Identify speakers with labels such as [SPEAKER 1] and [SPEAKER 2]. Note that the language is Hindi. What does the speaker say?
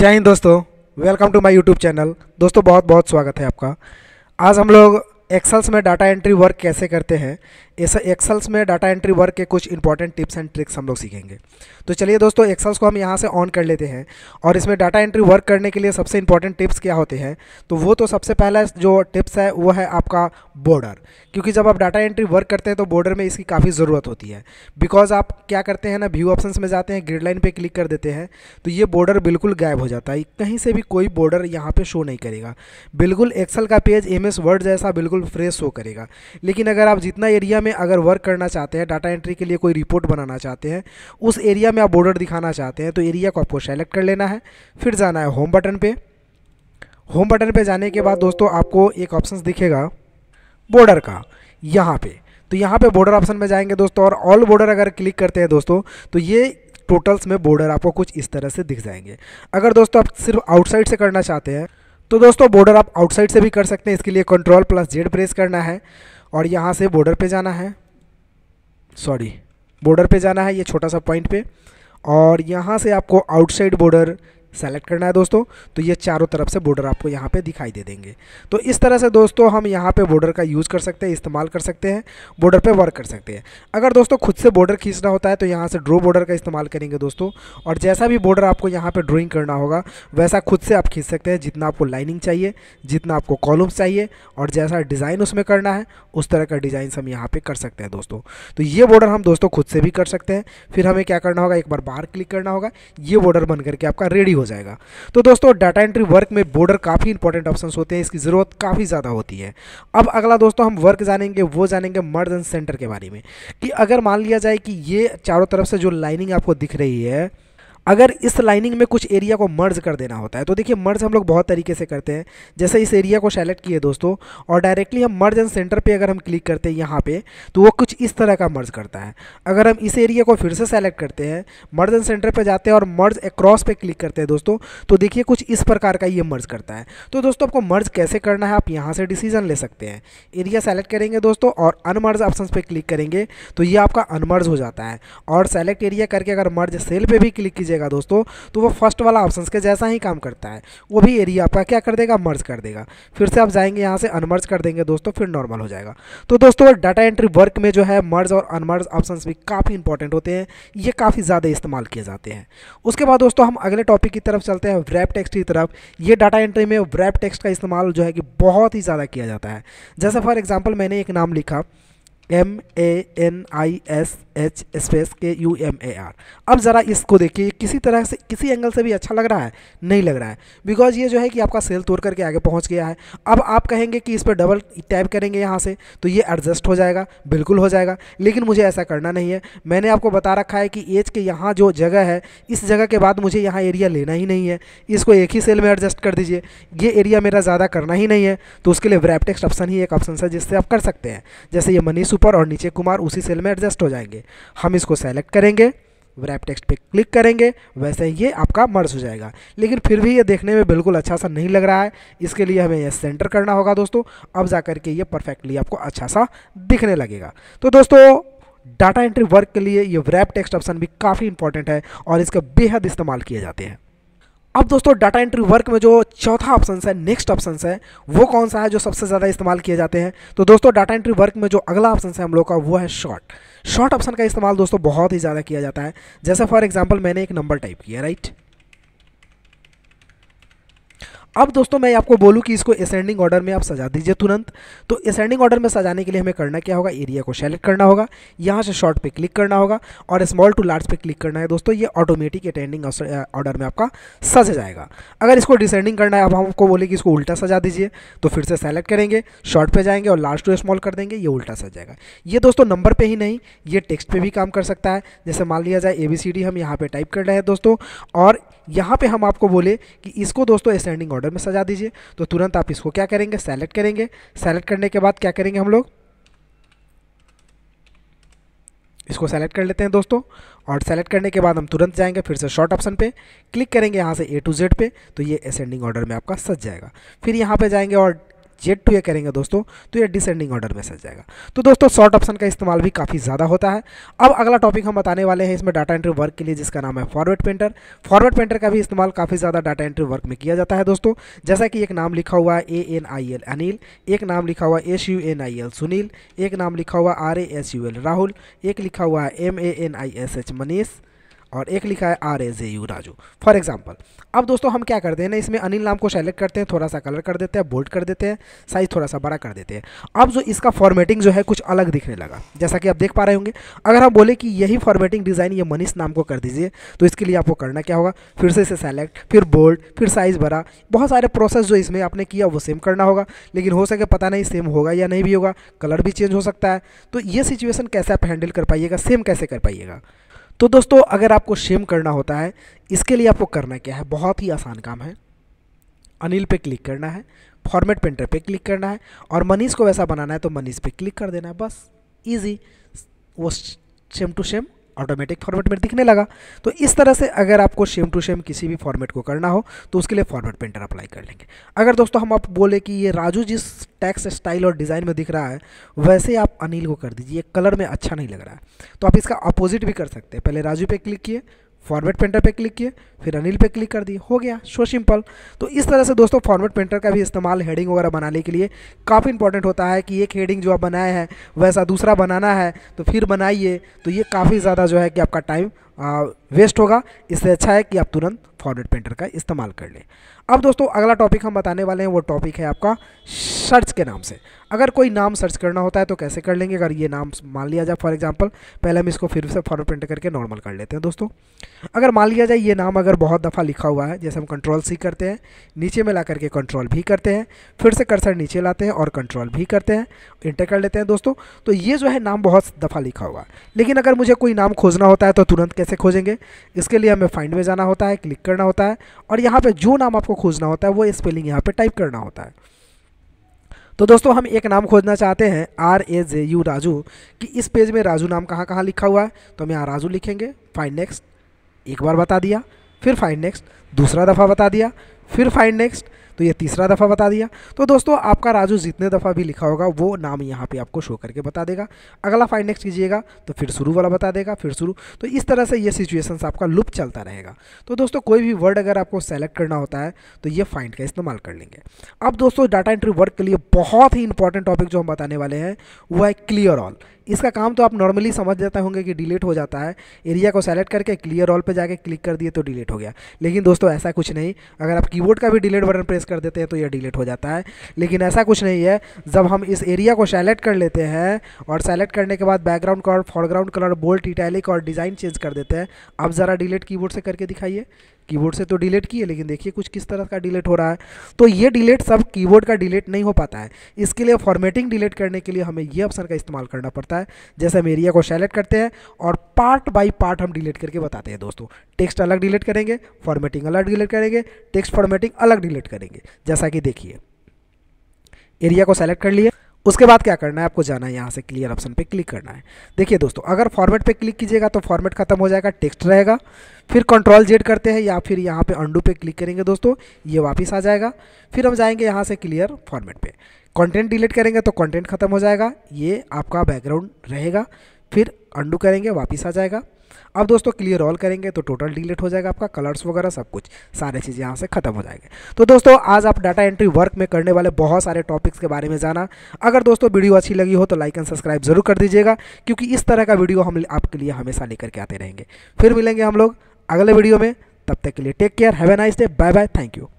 [SPEAKER 1] जय हिंद दोस्तों welcome to my YouTube channel दोस्तों बहुत बहुत स्वागत है आपका आज हम लोग एक्सल्स में डाटा एंट्री वर्क कैसे करते हैं ऐसे एक्सल्स में डाटा एंट्री वर्क के कुछ इंपॉर्टेंट टिप्स एंड ट्रिक्स हम लोग सीखेंगे तो चलिए दोस्तों एक्सल्स को हम यहाँ से ऑन कर लेते हैं और इसमें डाटा एंट्री वर्क करने के लिए सबसे इंपॉर्टेंट टिप्स क्या होते हैं तो वो तो सबसे पहला जो टिप्स है वो है आपका बॉर्डर क्योंकि जब आप डाटा एंट्री वर्क करते हैं तो बॉर्डर में इसकी काफ़ी ज़रूरत होती है बिकॉज आप क्या करते हैं ना व्यू ऑप्शन में जाते हैं ग्रेड लाइन पर क्लिक कर देते हैं तो ये बॉर्डर बिल्कुल गायब हो जाता है कहीं से भी कोई बॉर्डर यहाँ पर शो नहीं करेगा बिल्कुल एक्सल का पेज एम वर्ड जैसा बिल्कुल फ्रेश शो करेगा लेकिन अगर आप जितना एरिया में अगर वर्क करना चाहते हैं डाटा एंट्री के लिए कोई रिपोर्ट बनाना चाहते हैं उस एरिया में आप बॉर्डर दिखाना चाहते हैं तो एरिया को आपको सेलेक्ट कर लेना है फिर जाना है होम बटन पर होम बटन पर जाने के बाद दोस्तों आपको एक ऑप्शन दिखेगा बॉर्डर का यहाँ पे तो यहाँ पे बॉर्डर ऑप्शन में जाएंगे दोस्तों और ऑल बॉर्डर अगर क्लिक करते हैं दोस्तों तो ये टोटल्स में बॉर्डर आपको कुछ इस तरह से दिख जाएंगे अगर दोस्तों आप सिर्फ आउटसाइड से करना चाहते हैं तो दोस्तों बॉर्डर आप आउटसाइड से भी कर सकते हैं इसके लिए कंट्रोल प्लस जेड प्रेस करना है और यहाँ से बॉर्डर पे जाना है सॉरी बॉर्डर पे जाना है ये छोटा सा पॉइंट पे और यहाँ से आपको आउटसाइड बॉर्डर सेलेक्ट करना है दोस्तों तो ये चारों तरफ से बॉर्डर आपको यहाँ पे दिखाई दे देंगे तो इस तरह से दोस्तों हम यहाँ पे बॉर्डर का यूज़ कर सकते हैं इस्तेमाल कर सकते हैं बॉर्डर पे वर्क कर सकते हैं अगर दोस्तों खुद से बॉर्डर खींचना होता है तो यहाँ से ड्रो बॉर्डर का इस्तेमाल करेंगे दोस्तों और जैसा भी बॉर्डर आपको यहाँ पर ड्रॉइंग करना होगा वैसा खुद से आप खींच सकते हैं जितना आपको लाइनिंग चाहिए जितना आपको कॉलम्स चाहिए और जैसा डिज़ाइन उसमें करना है उस तरह का डिज़ाइन हम यहाँ पर कर सकते हैं दोस्तों तो ये बॉर्डर हम दोस्तों खुद से भी कर सकते हैं फिर हमें क्या करना होगा एक बार बाहर क्लिक करना होगा ये बॉर्डर बन करके आपका रेडी हो जाएगा तो दोस्तों डाटा एंट्री वर्क में बॉर्डर काफ़ी इंपॉर्टेंट ऑप्शन होते हैं इसकी ज़रूरत काफ़ी ज़्यादा होती है अब अगला दोस्तों हम वर्क जानेंगे वो जानेंगे मर्ज एंड सेंटर के बारे में कि अगर मान लिया जाए कि ये चारों तरफ से जो लाइनिंग आपको दिख रही है अगर इस लाइनिंग में कुछ एरिया को मर्ज कर देना होता है तो देखिए मर्ज हम लोग बहुत तरीके से करते हैं जैसे इस एरिया को सेलेक्ट किए दोस्तों और डायरेक्टली हम मर्ज एंड सेंटर पे अगर हम क्लिक करते हैं यहाँ पे तो वो कुछ इस तरह का मर्ज करता है अगर हम इस एरिया को फिर से सेलेक्ट करते हैं मर्ज एंड सेंटर पर जाते हैं और मर्ज एक पर क्लिक करते हैं दोस्तों तो देखिए कुछ इस प्रकार का ये मर्ज करता है तो दोस्तों आपको मर्ज कैसे करना है आप यहाँ से डिसीजन ले सकते हैं एरिया सेलेक्ट करेंगे दोस्तों और अनमर्ज ऑप्शन पर क्लिक करेंगे तो ये आपका अनमर्ज हो जाता है और सेलेक्ट एरिया करके अगर मर्ज सेल पर भी क्लिक कीजिए कीजिएगा दोस्तों तो वो फर्स्ट वाला ऑप्शन के जैसा ही काम करता है वो भी एरिया आपका क्या कर देगा मर्ज कर देगा फिर से आप जाएंगे यहाँ से अनमर्ज कर देंगे दोस्तों फिर नॉर्मल हो जाएगा तो दोस्तों डाटा एंट्री वर्क में जो है मर्ज और अनमर्ज ऑप्शन भी काफ़ी इंपॉर्टेंट होते हैं ये काफ़ी ज़्यादा इस्तेमाल किए जाते हैं उसके बाद दोस्तों हम अगले टॉपिक की तरफ चलते हैं रैप टेक्स्ट की तरफ ये डाटा एंट्री में रैप टेक्स्ट का इस्तेमाल जो है कि बहुत ही ज़्यादा किया जाता है जैसे फॉर एग्जाम्पल मैंने एक नाम लिखा M A N I S H space K U M A R अब ज़रा इसको देखिए किसी तरह से किसी एंगल से भी अच्छा लग रहा है नहीं लग रहा है बिकॉज ये जो है कि आपका सेल तोड़ करके आगे पहुंच गया है अब आप कहेंगे कि इस पर डबल टैप करेंगे यहाँ से तो ये एडजस्ट हो जाएगा बिल्कुल हो जाएगा लेकिन मुझे ऐसा करना नहीं है मैंने आपको बता रखा है कि एज के यहाँ जो जगह है इस जगह के बाद मुझे यहाँ एरिया लेना ही नहीं है इसको एक ही सेल में एडजस्ट कर दीजिए ये एरिया मेरा ज़्यादा करना ही नहीं है तो उसके लिए ब्रैपटेक्स ऑप्शन ही एक ऑप्शन है जिससे आप कर सकते हैं जैसे ये मनीष ऊपर और नीचे कुमार उसी सेल में एडजस्ट हो जाएंगे हम इसको सेलेक्ट करेंगे रैप टेक्स्ट पे क्लिक करेंगे वैसे ही ये आपका मर्ज हो जाएगा लेकिन फिर भी ये देखने में बिल्कुल अच्छा सा नहीं लग रहा है इसके लिए हमें यह सेंटर करना होगा दोस्तों अब जा करके ये परफेक्टली आपको अच्छा सा दिखने लगेगा तो दोस्तों डाटा एंट्री वर्क के लिए ये रैप टेक्स्ट ऑप्शन भी काफ़ी इंपॉर्टेंट है और इसका बेहद इस्तेमाल किए जाते हैं अब दोस्तों डाटा एंट्री वर्क में जो चौथा ऑप्शन है नेक्स्ट ऑप्शन है वो कौन सा है जो सबसे ज़्यादा इस्तेमाल किए जाते हैं तो दोस्तों डाटा एंट्री वर्क में जो अगला ऑप्शन है हम लोग का वो है शॉर्ट शॉर्ट ऑप्शन का इस्तेमाल दोस्तों बहुत ही ज़्यादा किया जाता है जैसे फॉर एग्जाम्पल मैंने एक नंबर टाइप किया राइट अब दोस्तों मैं आपको बोलूँ कि इसको असेंडिंग ऑर्डर में आप सजा दीजिए तुरंत तो असेंडिंग ऑर्डर में सजाने के लिए हमें करना क्या होगा एरिया को सेलेक्ट करना होगा यहाँ से शॉर्ट पे क्लिक करना होगा और स्मॉल टू लार्ज पे क्लिक करना है दोस्तों ये ऑटोमेटिक अटेंडिंग ऑर्डर में आपका सज जाएगा अगर इसको डिसेंडिंग करना है अब हमको बोले कि इसको उल्टा सजा दीजिए तो फिर से सेलेक्ट करेंगे शॉर्ट पर जाएंगे और लार्ज टू स्मॉल कर देंगे ये उल्टा सज जाएगा ये दोस्तों नंबर पर ही नहीं ये टेक्स्ट पर भी काम कर सकता है जैसे मान लिया जाए ए बी सी डी हम यहाँ पर टाइप कर रहे हैं दोस्तों और यहाँ पे हम आपको बोले कि इसको दोस्तों असेंडिंग ऑर्डर में सजा दीजिए तो तुरंत आप इसको क्या करेंगे सेलेक्ट करेंगे सेलेक्ट करने के बाद क्या करेंगे हम लोग इसको सेलेक्ट कर लेते हैं दोस्तों और सेलेक्ट करने के बाद हम तुरंत जाएंगे फिर से शॉर्ट ऑप्शन पे क्लिक करेंगे यहाँ से ए टू जेड पे तो ये असेंडिंग ऑर्डर में आपका सज जाएगा फिर यहाँ पे जाएंगे और जेड टू ए करेंगे दोस्तों तो ये डिसेंडिंग ऑर्डर में सज जाएगा तो दोस्तों शॉर्ट ऑप्शन का इस्तेमाल भी काफ़ी ज़्यादा होता है अब अगला टॉपिक हम बताने वाले हैं इसमें डाटा एंट्री वर्क के लिए जिसका नाम है फॉरवर्ड पेंटर फॉरवर्ड पेंटर का भी इस्तेमाल काफ़ी ज़्यादा डाटा एंट्री वर्क में किया जाता है दोस्तों जैसा कि एक नाम लिखा हुआ A N I L Anil एक नाम लिखा हुआ S U N I L Sunil एक नाम लिखा हुआ R A S U L Rahul एक लिखा हुआ M A N I S H Manish और एक लिखा है R A J U Raju for example अब दोस्तों हम क्या करते हैं ना इसमें अनिल नाम को सेलेक्ट करते हैं थोड़ा सा कलर कर देते हैं बोल्ड कर देते हैं साइज़ थोड़ा सा बड़ा कर देते हैं अब जो इसका फॉर्मेटिंग जो है कुछ अलग दिखने लगा जैसा कि आप देख पा रहे होंगे अगर हम बोले कि यही फॉर्मेटिंग डिज़ाइन ये मनीष नाम को कर दीजिए तो इसके लिए आपको करना क्या होगा फिर से इसे सेलेक्ट फिर बोल्ड फिर साइज़ बड़ा बहुत सारे प्रोसेस जो इसमें आपने किया वो सेम करना होगा लेकिन हो सके पता नहीं सेम होगा या नहीं भी होगा कलर भी चेंज हो सकता है तो ये सिचुएशन कैसे आप हैंडल कर पाइएगा सेम कैसे कर पाइएगा तो दोस्तों अगर आपको शेम करना होता है इसके लिए आपको करना क्या है बहुत ही आसान काम है अनिल पे क्लिक करना है फॉर्मेट पेंटर पे क्लिक करना है और मनीष को वैसा बनाना है तो मनीष पे क्लिक कर देना है बस इजी वो same to same automatic format में दिखने लगा तो इस तरह से अगर आपको सेम टू सेम किसी भी फॉर्मेट को करना हो तो उसके लिए फॉर्मेट पेंटर अप्लाई कर लेंगे अगर दोस्तों हम आप बोले कि ये राजू जिस टैक्स स्टाइल और डिज़ाइन में दिख रहा है वैसे आप अनिल को कर दीजिए कलर में अच्छा नहीं लग रहा है तो आप इसका अपोजिट भी कर सकते हैं पहले राजू पे क्लिक किए फॉर्मेट पेंटर पे क्लिक किए फिर अनिल पे क्लिक कर दिए हो गया सो सिंपल तो इस तरह से दोस्तों फॉर्मेट पेंटर का भी इस्तेमाल हेडिंग वगैरह बनाने के लिए काफ़ी इंपॉर्टेंट होता है कि एक हेडिंग जो आप बनाए हैं वैसा दूसरा बनाना है तो फिर बनाइए तो ये काफ़ी ज़्यादा जो है कि आपका टाइम वेस्ट होगा इससे अच्छा है कि आप तुरंत फॉरवर्ड पेंटर का इस्तेमाल कर लें अब दोस्तों अगला टॉपिक हम बताने वाले हैं वो टॉपिक है आपका सर्च के नाम से अगर कोई नाम सर्च करना होता है तो कैसे कर लेंगे अगर ये नाम मान लिया जाए फॉर एग्जांपल पहले हम इसको फिर से फॉरवर्ड पेंट करके नॉर्मल कर लेते हैं दोस्तों अगर मान लिया जाए ये नाम अगर बहुत दफ़ा लिखा हुआ है जैसे हम कंट्रोल सी करते हैं नीचे में ला करके कंट्रोल भी करते हैं फिर से कर्सर नीचे लाते हैं और कंट्रोल भी करते हैं इंटर कर लेते हैं दोस्तों तो ये जो है नाम बहुत दफ़ा लिखा हुआ है लेकिन अगर मुझे कोई नाम खोजना होता है तो तुरंत कैसे खोजेंगे इसके लिए हमें फाइंड में जाना होता है क्लिक करना होता है और यहाँ पर जो नाम आपको खोजना होता है वो स्पेलिंग यहाँ पर टाइप करना होता है तो दोस्तों हम एक नाम खोजना चाहते हैं R A J U Raju कि इस पेज में राजू नाम कहाँ कहाँ लिखा हुआ है तो हम यहाँ राजू लिखेंगे फाइन नेक्स्ट एक बार बता दिया फिर फाइन नेक्स्ट दूसरा दफ़ा बता दिया फिर फाइन नेक्स्ट तो ये तीसरा दफ़ा बता दिया तो दोस्तों आपका राजू जितने दफ़ा भी लिखा होगा वो नाम यहाँ पे आपको शो करके बता देगा अगला फाइंड नेक्स्ट कीजिएगा तो फिर शुरू वाला बता देगा फिर शुरू तो इस तरह से ये सिचुएशंस आपका लुप चलता रहेगा तो दोस्तों कोई भी वर्ड अगर आपको सेलेक्ट करना होता है तो ये फाइंड का इस्तेमाल कर लेंगे अब दोस्तों डाटा एंट्री वर्क के लिए बहुत ही इंपॉर्टेंट टॉपिक जो हम बताने वाले हैं वो है क्लियर ऑल इसका काम तो आप नॉर्मली समझ जाते होंगे कि डिलीट हो जाता है एरिया को सेलेक्ट करके क्लियर ऑल पे जाके क्लिक कर दिए तो डिलीट हो गया लेकिन दोस्तों ऐसा कुछ नहीं अगर आप कीबोर्ड का भी डिलीट बटन प्रेस कर देते हैं तो ये डिलीट हो जाता है लेकिन ऐसा कुछ नहीं है जब हम इस एरिया को सेलेक्ट कर लेते हैं और सेलेक्ट करने के बाद background colour foreground colour bold italic और डिज़ाइन चेंज कर देते हैं अब ज़रा डिलीट कीबोर्ड से करके दिखाइए कीबोर्ड से तो डिलीट किए लेकिन देखिए कुछ किस तरह का डिलीट हो रहा है तो ये डिलीट सब कीबोर्ड का डिलीट नहीं हो पाता है इसके लिए फॉर्मेटिंग डिलीट करने के लिए हमें ये ऑप्शन का इस्तेमाल करना पड़ता है जैसे हम एरिया को सेलेक्ट करते हैं और पार्ट बाई पार्ट हम डिलीट करके बताते हैं दोस्तों टेक्स्ट अलग डिलीट करेंगे फॉर्मेटिंग अलग डिलीट करेंगे टेक्स्ट फॉर्मेटिंग अलग डिलीट करेंगे जैसा कि देखिए एरिया को सेलेक्ट कर लिए उसके बाद क्या करना है आपको जाना है यहाँ से क्लियर ऑप्शन पे क्लिक करना है देखिए दोस्तों अगर फॉर्मेट पे क्लिक कीजिएगा तो फॉर्मेट खत्म हो जाएगा टेक्स्ट रहेगा फिर कंट्रोल जेड करते हैं या फिर यहाँ पे अंडू पे क्लिक करेंगे दोस्तों ये वापस आ जाएगा फिर हम जाएंगे यहाँ से क्लियर फॉर्मेट पर कॉन्टेंट डिलीट करेंगे तो कॉन्टेंट खत्म हो जाएगा ये आपका बैकग्राउंड रहेगा फिर अंडू करेंगे वापिस आ जाएगा अब दोस्तों क्लियर ऑल करेंगे तो टोटल डिलीट हो जाएगा आपका कलर्स वगैरह सब कुछ सारे चीज़ यहाँ से खत्म हो जाएंगे तो दोस्तों आज आप डाटा एंट्री वर्क में करने वाले बहुत सारे टॉपिक्स के बारे में जाना अगर दोस्तों वीडियो अच्छी लगी हो तो लाइक एंड सब्सक्राइब जरूर कर दीजिएगा क्योंकि इस तरह का वीडियो हम आपके लिए हमेशा लेकर के आते रहेंगे फिर मिलेंगे हम लोग अगले वीडियो में तब तक के लिए take care have a nice day bye bye thank you